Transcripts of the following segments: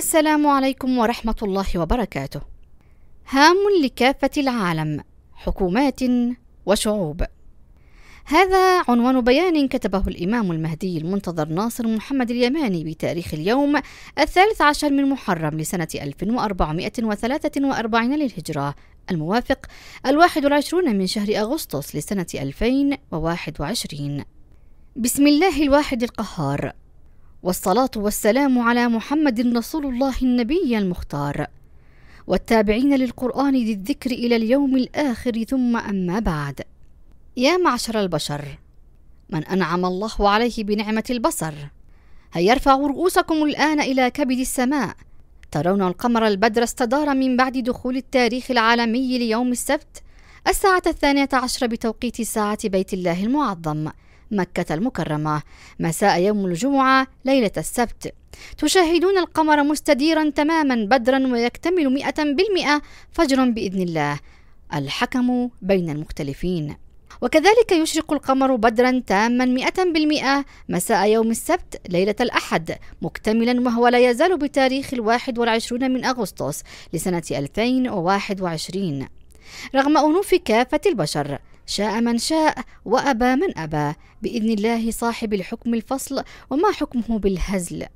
السلام عليكم ورحمة الله وبركاته. هام لكافة العالم، حكومات وشعوب. هذا عنوان بيان كتبه الإمام المهدي المنتظر ناصر محمد اليماني بتاريخ اليوم الثالث عشر من محرم لسنة 1443 للهجرة الموافق الواحد والعشرون من شهر أغسطس لسنة 2021 بسم الله الواحد القهار والصلاة والسلام على محمد رسول الله النبي المختار والتابعين للقرآن ذي الذكر إلى اليوم الآخر ثم أما بعد يا معشر البشر من أنعم الله عليه بنعمة البصر هيا ارفعوا رؤوسكم الآن إلى كبد السماء ترون القمر البدر استدار من بعد دخول التاريخ العالمي ليوم السبت الساعة الثانية عشر بتوقيت ساعة بيت الله المعظم مكة المكرمة مساء يوم الجمعة ليلة السبت تشاهدون القمر مستديرا تماما بدرا ويكتمل مئة بالمئة فجرا بإذن الله الحكم بين المختلفين وكذلك يشرق القمر بدرا تاما مئة بالمئة مساء يوم السبت ليلة الأحد مكتملا وهو لا يزال بتاريخ الواحد والعشرون من أغسطس لسنة 2021 رغم أنوف كافة البشر شاء من شاء وأبى من أبى بإذن الله صاحب الحكم الفصل وما حكمه بالهزل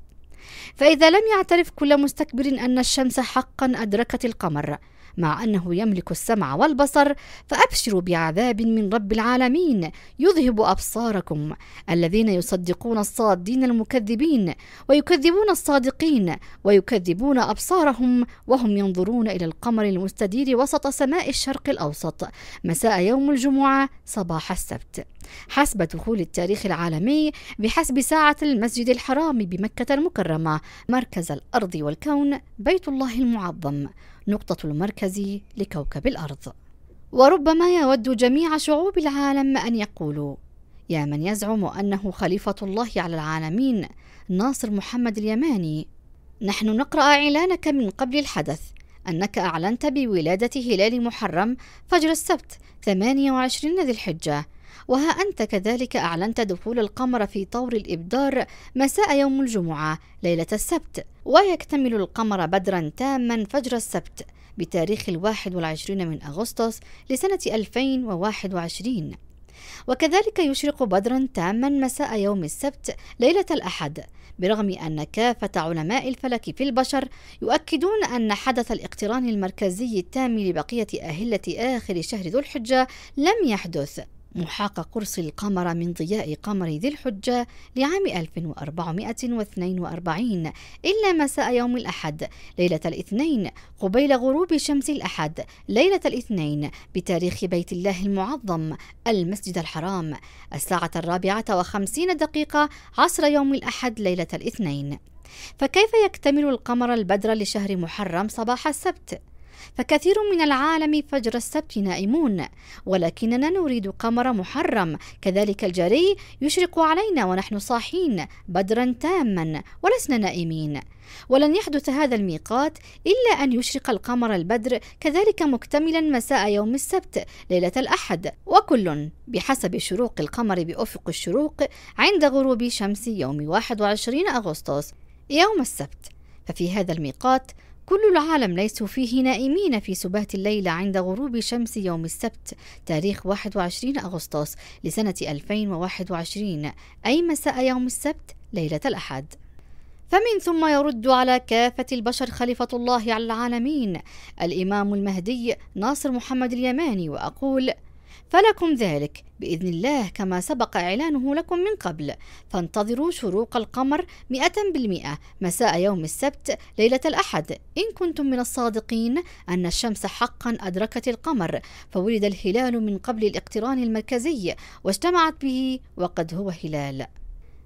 فإذا لم يعترف كل مستكبر أن الشمس حقا أدركت القمر مع أنه يملك السمع والبصر فأبشروا بعذاب من رب العالمين يذهب أبصاركم الذين يصدقون الصادين المكذبين ويكذبون الصادقين ويكذبون أبصارهم وهم ينظرون إلى القمر المستدير وسط سماء الشرق الأوسط مساء يوم الجمعة صباح السبت حسب دخول التاريخ العالمي بحسب ساعة المسجد الحرام بمكة المكرمة مركز الأرض والكون بيت الله المعظم نقطة المركز لكوكب الأرض وربما يود جميع شعوب العالم أن يقولوا يا من يزعم أنه خليفة الله على العالمين ناصر محمد اليماني نحن نقرأ إعلانك من قبل الحدث أنك أعلنت بولادة هلال محرم فجر السبت 28 ذي الحجة وها أنت كذلك أعلنت دخول القمر في طور الإبدار مساء يوم الجمعة ليلة السبت ويكتمل القمر بدرا تاما فجر السبت بتاريخ الواحد والعشرين من أغسطس لسنة 2021 وكذلك يشرق بدرا تاما مساء يوم السبت ليلة الأحد برغم أن كافة علماء الفلك في البشر يؤكدون أن حدث الاقتران المركزي التام لبقية أهلة آخر شهر ذو الحجة لم يحدث محاق قرص القمر من ضياء قمر ذي الحجة لعام 1442 إلا مساء يوم الأحد ليلة الاثنين قبيل غروب شمس الأحد ليلة الاثنين بتاريخ بيت الله المعظم المسجد الحرام الساعة الرابعة وخمسين دقيقة عصر يوم الأحد ليلة الاثنين فكيف يكتمل القمر البدر لشهر محرم صباح السبت؟ فكثير من العالم فجر السبت نائمون ولكننا نريد قمر محرم كذلك الجري يشرق علينا ونحن صاحين بدرا تاما ولسنا نائمين ولن يحدث هذا الميقات إلا أن يشرق القمر البدر كذلك مكتملا مساء يوم السبت ليلة الأحد وكل بحسب شروق القمر بأفق الشروق عند غروب شمس يوم 21 أغسطس يوم السبت ففي هذا الميقات كل العالم ليسوا فيه نائمين في سبات الليل عند غروب شمس يوم السبت تاريخ 21 أغسطس لسنة 2021 أي مساء يوم السبت ليلة الأحد فمن ثم يرد على كافة البشر خليفة الله على العالمين الإمام المهدي ناصر محمد اليماني وأقول فلكم ذلك بإذن الله كما سبق إعلانه لكم من قبل فانتظروا شروق القمر مئة بالمئة مساء يوم السبت ليلة الأحد إن كنتم من الصادقين أن الشمس حقا أدركت القمر فولد الهلال من قبل الاقتران المركزي واجتمعت به وقد هو هلال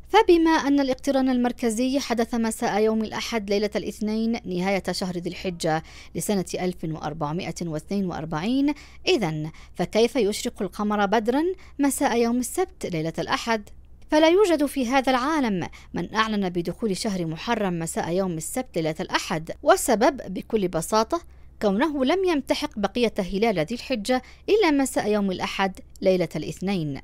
فبما أن الاقتران المركزي حدث مساء يوم الأحد ليلة الاثنين نهاية شهر ذي الحجة لسنة 1442 إذا فكيف يشرق القمر بدرا مساء يوم السبت ليلة الأحد؟ فلا يوجد في هذا العالم من أعلن بدخول شهر محرم مساء يوم السبت ليلة الأحد والسبب بكل بساطة كونه لم يمتحق بقية هلال ذي الحجة إلا مساء يوم الأحد ليلة الاثنين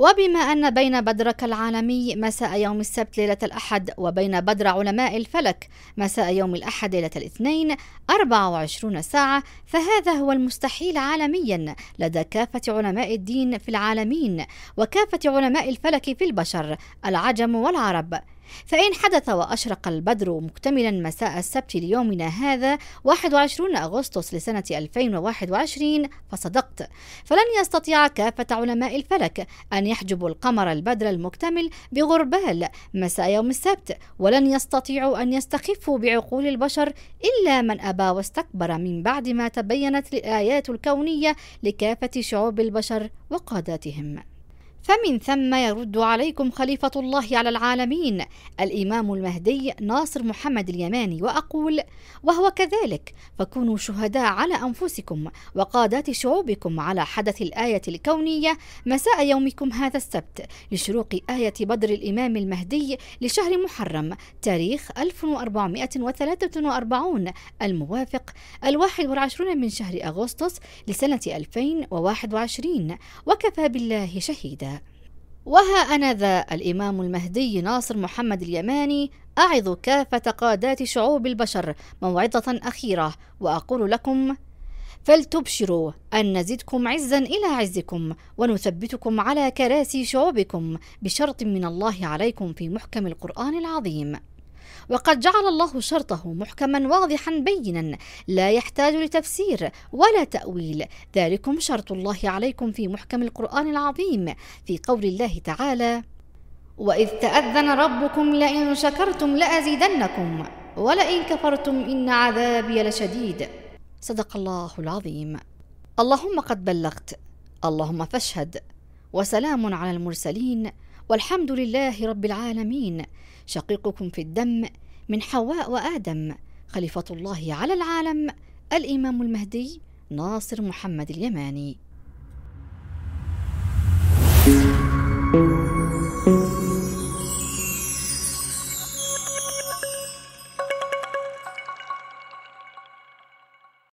وبما أن بين بدرك العالمي مساء يوم السبت ليلة الأحد وبين بدر علماء الفلك مساء يوم الأحد ليلة الاثنين 24 ساعة فهذا هو المستحيل عالميا لدى كافة علماء الدين في العالمين وكافة علماء الفلك في البشر العجم والعرب فإن حدث وأشرق البدر مكتملا مساء السبت ليومنا هذا 21 أغسطس لسنة 2021 فصدقت فلن يستطيع كافة علماء الفلك أن يحجبوا القمر البدر المكتمل بغربال مساء يوم السبت ولن يستطيعوا أن يستخفوا بعقول البشر إلا من أبى واستكبر من بعد ما تبينت الآيات الكونية لكافة شعوب البشر وقاداتهم فمن ثم يرد عليكم خليفة الله على العالمين الإمام المهدي ناصر محمد اليماني وأقول وهو كذلك فكونوا شهداء على أنفسكم وقادات شعوبكم على حدث الآية الكونية مساء يومكم هذا السبت لشروق آية بدر الإمام المهدي لشهر محرم تاريخ 1443 الموافق الواحد والعشرون من شهر أغسطس لسنة 2021 وكفى بالله شهيدا وها أنا ذا الإمام المهدي ناصر محمد اليماني أعظ كافة قادات شعوب البشر موعظة أخيرة وأقول لكم فلتبشروا أن نزدكم عزا إلى عزكم ونثبتكم على كراسي شعوبكم بشرط من الله عليكم في محكم القرآن العظيم وقد جعل الله شرطه محكما واضحا بينا لا يحتاج لتفسير ولا تأويل ذلكم شرط الله عليكم في محكم القرآن العظيم في قول الله تعالى وإذ تأذن ربكم لئن شكرتم لأزيدنكم ولئن كفرتم إن عذابي لشديد صدق الله العظيم اللهم قد بلغت اللهم فاشهد وسلام على المرسلين والحمد لله رب العالمين شقيقكم في الدم من حواء وآدم خليفة الله على العالم الإمام المهدي ناصر محمد اليماني